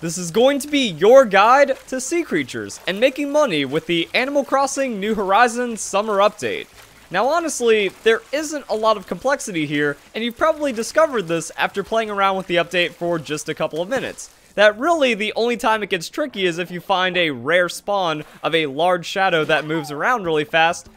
This is going to be your guide to sea creatures and making money with the Animal Crossing New Horizons Summer Update. Now honestly, there isn't a lot of complexity here, and you've probably discovered this after playing around with the update for just a couple of minutes. That really the only time it gets tricky is if you find a rare spawn of a large shadow that moves around really fast,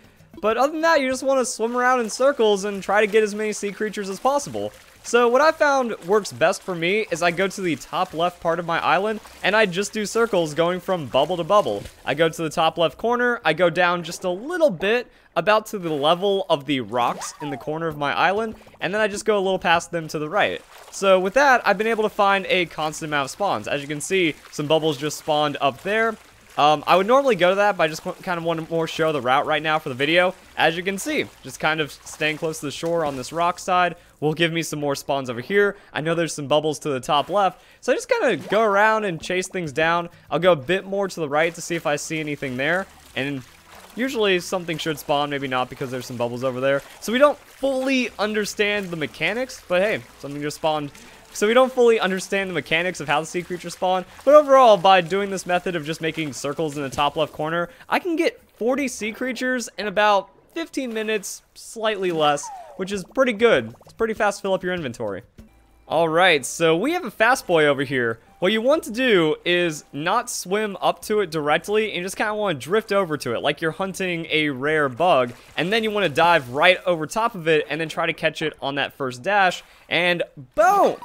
but other than that you just want to swim around in circles and try to get as many sea creatures as possible. So what I found works best for me is I go to the top left part of my island and I just do circles going from bubble to bubble. I go to the top left corner, I go down just a little bit, about to the level of the rocks in the corner of my island, and then I just go a little past them to the right. So with that, I've been able to find a constant amount of spawns. As you can see, some bubbles just spawned up there. Um, I would normally go to that, but I just kind of want to more show the route right now for the video. As you can see, just kind of staying close to the shore on this rock side, will give me some more spawns over here. I know there's some bubbles to the top left, so I just kind of go around and chase things down. I'll go a bit more to the right to see if I see anything there, and usually something should spawn, maybe not because there's some bubbles over there. So we don't fully understand the mechanics, but hey, something just spawned so we don't fully understand the mechanics of how the sea creatures spawn, but overall, by doing this method of just making circles in the top left corner, I can get 40 sea creatures in about 15 minutes, slightly less, which is pretty good. It's pretty fast to fill up your inventory. All right, so we have a fast boy over here. What you want to do is not swim up to it directly and just kind of want to drift over to it like you're hunting a rare bug and then you want to dive right over top of it and then try to catch it on that first dash and boom!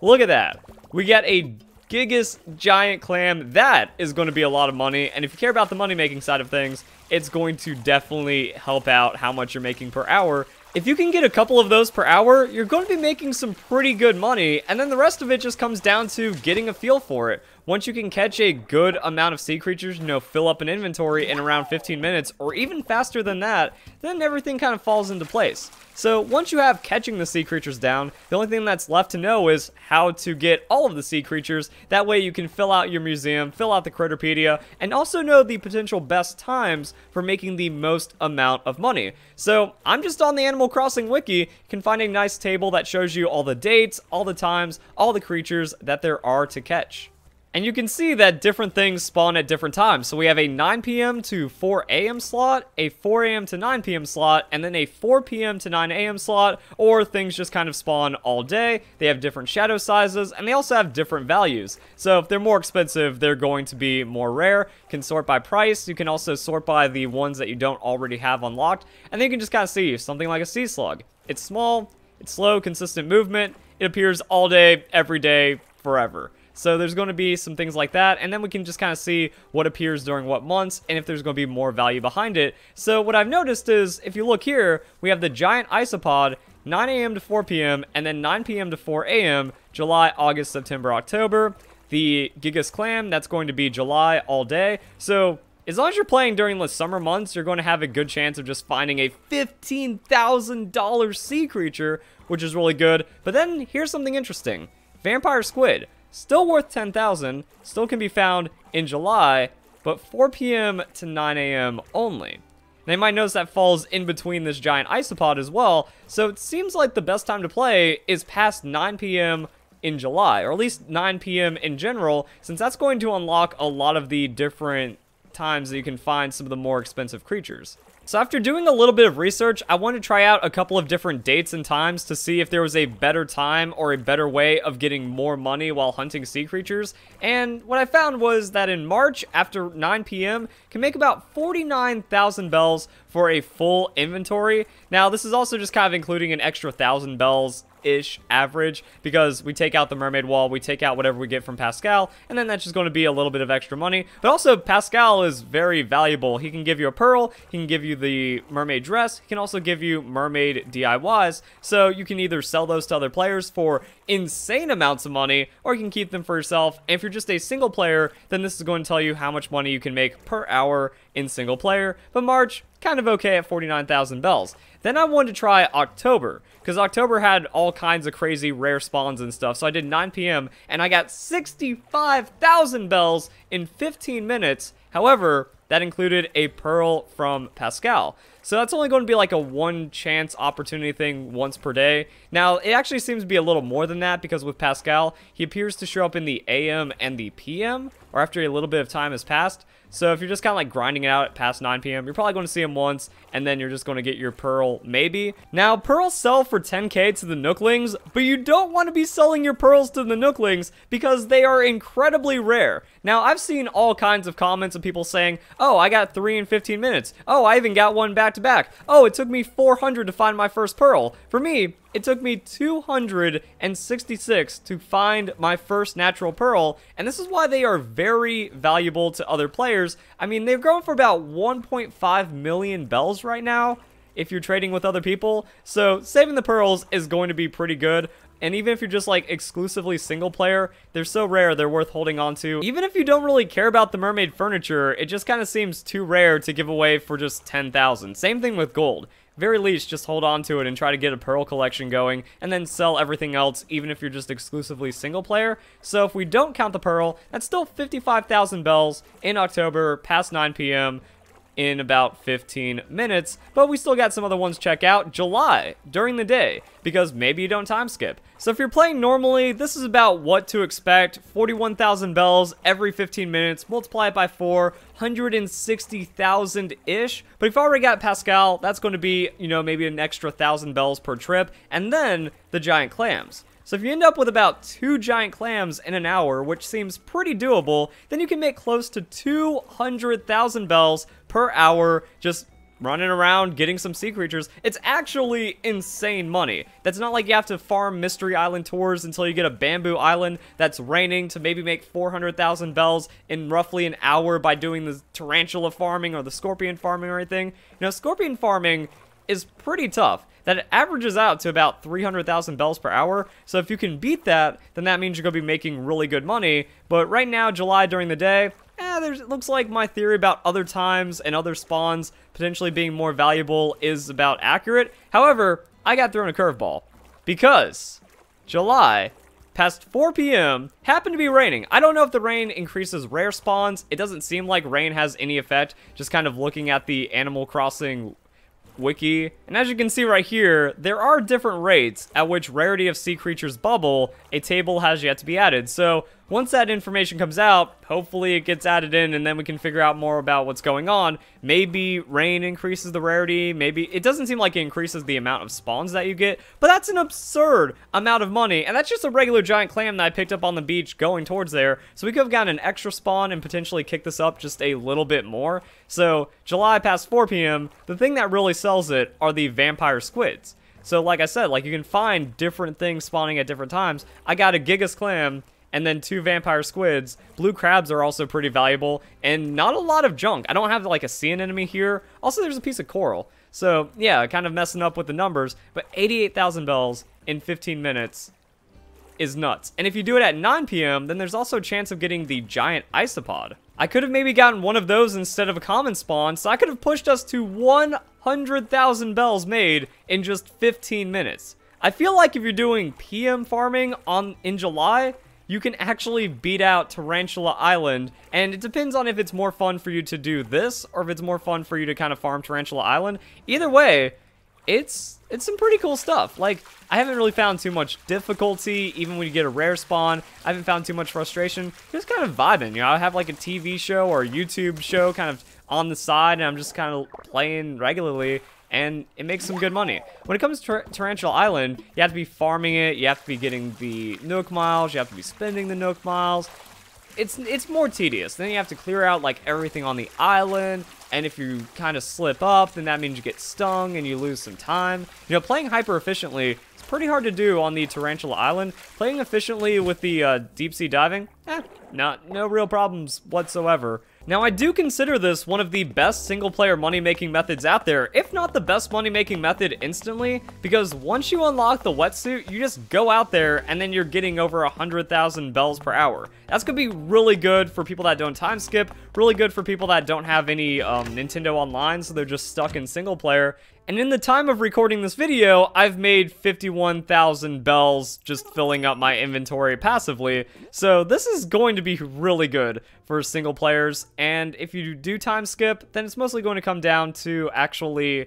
Look at that. We get a Gigas Giant Clam, that is going to be a lot of money. And if you care about the money-making side of things, it's going to definitely help out how much you're making per hour. If you can get a couple of those per hour, you're going to be making some pretty good money, and then the rest of it just comes down to getting a feel for it. Once you can catch a good amount of sea creatures, you know, fill up an inventory in around 15 minutes, or even faster than that, then everything kind of falls into place. So once you have catching the sea creatures down, the only thing that's left to know is how to get all of the sea creatures. That way you can fill out your museum, fill out the Critterpedia, and also know the potential best times for making the most amount of money. So I'm just on the Animal Crossing wiki, can find a nice table that shows you all the dates, all the times, all the creatures that there are to catch. And you can see that different things spawn at different times. So we have a 9 p.m. to 4 a.m. slot, a 4 a.m. to 9 p.m. slot, and then a 4 p.m. to 9 a.m. slot, or things just kind of spawn all day. They have different shadow sizes, and they also have different values. So if they're more expensive, they're going to be more rare. You can sort by price. You can also sort by the ones that you don't already have unlocked. And then you can just kind of see something like a sea slug. It's small, it's slow, consistent movement. It appears all day, every day, forever. So there's going to be some things like that, and then we can just kind of see what appears during what months, and if there's going to be more value behind it. So what I've noticed is, if you look here, we have the giant isopod, 9 a.m. to 4 p.m., and then 9 p.m. to 4 a.m., July, August, September, October. The Gigas Clam, that's going to be July all day. So as long as you're playing during the summer months, you're going to have a good chance of just finding a $15,000 sea creature, which is really good. But then here's something interesting. Vampire Squid. Still worth 10,000, still can be found in July, but 4 p.m. to 9 a.m. only. Now you might notice that falls in between this giant isopod as well, so it seems like the best time to play is past 9 p.m. in July, or at least 9 p.m. in general, since that's going to unlock a lot of the different times that you can find some of the more expensive creatures. So after doing a little bit of research, I wanted to try out a couple of different dates and times to see if there was a better time or a better way of getting more money while hunting sea creatures, and what I found was that in March, after 9pm, can make about 49,000 bells for a full inventory. Now this is also just kind of including an extra 1,000 bells ish average because we take out the mermaid wall, we take out whatever we get from Pascal, and then that's just going to be a little bit of extra money. But also, Pascal is very valuable. He can give you a pearl, he can give you the mermaid dress, he can also give you mermaid DIYs. So you can either sell those to other players for insane amounts of money, or you can keep them for yourself. And if you're just a single player, then this is going to tell you how much money you can make per hour in single player. But March, kind of okay at 49,000 bells. Then I wanted to try October, because October had all kinds of crazy rare spawns and stuff. So I did 9 p.m., and I got 65,000 bells in 15 minutes. However, that included a pearl from Pascal. So that's only going to be like a one chance opportunity thing once per day. Now, it actually seems to be a little more than that because with Pascal, he appears to show up in the AM and the PM or after a little bit of time has passed. So if you're just kind of like grinding it out at past 9 p.m., you're probably going to see them once, and then you're just going to get your Pearl maybe. Now, Pearls sell for 10k to the Nooklings, but you don't want to be selling your Pearls to the Nooklings because they are incredibly rare. Now, I've seen all kinds of comments of people saying, oh, I got 3 in 15 minutes. Oh, I even got one back to back. Oh, it took me 400 to find my first Pearl. For me, it took me 266 to find my first natural pearl, and this is why they are very valuable to other players. I mean, they've grown for about 1.5 million bells right now if you're trading with other people, so saving the pearls is going to be pretty good. And even if you're just like exclusively single player, they're so rare they're worth holding on to. Even if you don't really care about the mermaid furniture, it just kind of seems too rare to give away for just 10,000. Same thing with gold very least, just hold on to it and try to get a Pearl collection going, and then sell everything else, even if you're just exclusively single player. So if we don't count the Pearl, that's still 55,000 bells in October, past 9 p.m., in about 15 minutes, but we still got some other ones check out July, during the day, because maybe you don't time skip. So if you're playing normally, this is about what to expect, 41,000 bells every 15 minutes, multiply it by 4, 160,000-ish, but if you already got Pascal, that's going to be, you know, maybe an extra 1,000 bells per trip, and then the giant clams. So if you end up with about two giant clams in an hour, which seems pretty doable, then you can make close to 200,000 bells per hour just running around getting some sea creatures. It's actually insane money. That's not like you have to farm Mystery Island tours until you get a bamboo island that's raining to maybe make 400,000 bells in roughly an hour by doing the tarantula farming or the scorpion farming or anything. You know, scorpion farming is pretty tough. That averages out to about 300,000 bells per hour. So if you can beat that, then that means you're going to be making really good money. But right now, July during the day, yeah, there's, it looks like my theory about other times and other spawns potentially being more valuable is about accurate. However, I got thrown a curveball because July past 4 p.m. happened to be raining. I don't know if the rain increases rare spawns. It doesn't seem like rain has any effect, just kind of looking at the Animal Crossing wiki. And as you can see right here, there are different rates at which rarity of sea creatures bubble, a table has yet to be added. So once that information comes out, hopefully it gets added in and then we can figure out more about what's going on. Maybe rain increases the rarity, maybe it doesn't seem like it increases the amount of spawns that you get, but that's an absurd amount of money. And that's just a regular giant clam that I picked up on the beach going towards there. So we could have gotten an extra spawn and potentially kick this up just a little bit more. So July past 4 p.m., the thing that really sells it are the vampire squids. So like I said, like you can find different things spawning at different times. I got a Gigas Clam and then two vampire squids. Blue crabs are also pretty valuable, and not a lot of junk. I don't have like a sea anemone here. Also, there's a piece of coral. So yeah, kind of messing up with the numbers, but 88,000 bells in 15 minutes is nuts. And if you do it at 9 p.m., then there's also a chance of getting the giant isopod. I could have maybe gotten one of those instead of a common spawn, so I could have pushed us to 100,000 bells made in just 15 minutes. I feel like if you're doing PM farming on in July, you can actually beat out Tarantula Island, and it depends on if it's more fun for you to do this or if it's more fun for you to kind of farm Tarantula Island. Either way, it's it's some pretty cool stuff. Like, I haven't really found too much difficulty, even when you get a rare spawn. I haven't found too much frustration. Just kind of vibing, you know, I have like a TV show or a YouTube show kind of on the side, and I'm just kind of playing regularly, and it makes some good money. When it comes to Tarantula Island, you have to be farming it, you have to be getting the Nook Miles, you have to be spending the Nook Miles. It's, it's more tedious. Then you have to clear out, like, everything on the island, and if you kind of slip up, then that means you get stung and you lose some time. You know, playing hyper-efficiently is pretty hard to do on the Tarantula Island. Playing efficiently with the uh, deep-sea diving, eh, not, no real problems whatsoever. Now I do consider this one of the best single player money making methods out there, if not the best money making method instantly, because once you unlock the wetsuit, you just go out there and then you're getting over 100,000 bells per hour. That's gonna be really good for people that don't time skip, really good for people that don't have any um, Nintendo Online, so they're just stuck in single player, and in the time of recording this video, I've made 51,000 bells just filling up my inventory passively, so this is going to be really good for single players, and if you do time skip, then it's mostly going to come down to actually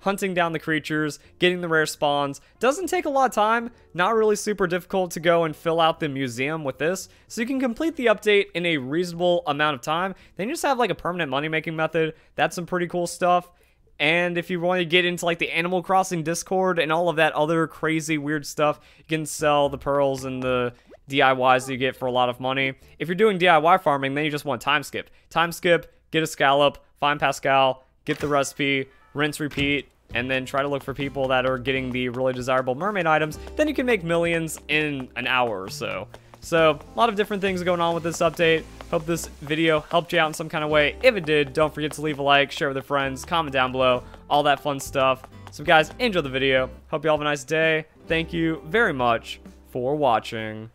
hunting down the creatures, getting the rare spawns. Doesn't take a lot of time, not really super difficult to go and fill out the museum with this, so you can complete the update in a reasonable amount of time. Then you just have like a permanent money making method, that's some pretty cool stuff. And if you want to get into like the Animal Crossing Discord and all of that other crazy weird stuff, you can sell the pearls and the DIYs that you get for a lot of money. If you're doing DIY farming, then you just want time skip. Time skip, get a scallop, find Pascal, get the recipe, rinse, repeat, and then try to look for people that are getting the really desirable mermaid items. Then you can make millions in an hour or so. So, a lot of different things going on with this update. Hope this video helped you out in some kind of way. If it did, don't forget to leave a like, share with your friends, comment down below, all that fun stuff. So guys, enjoy the video. Hope you all have a nice day. Thank you very much for watching.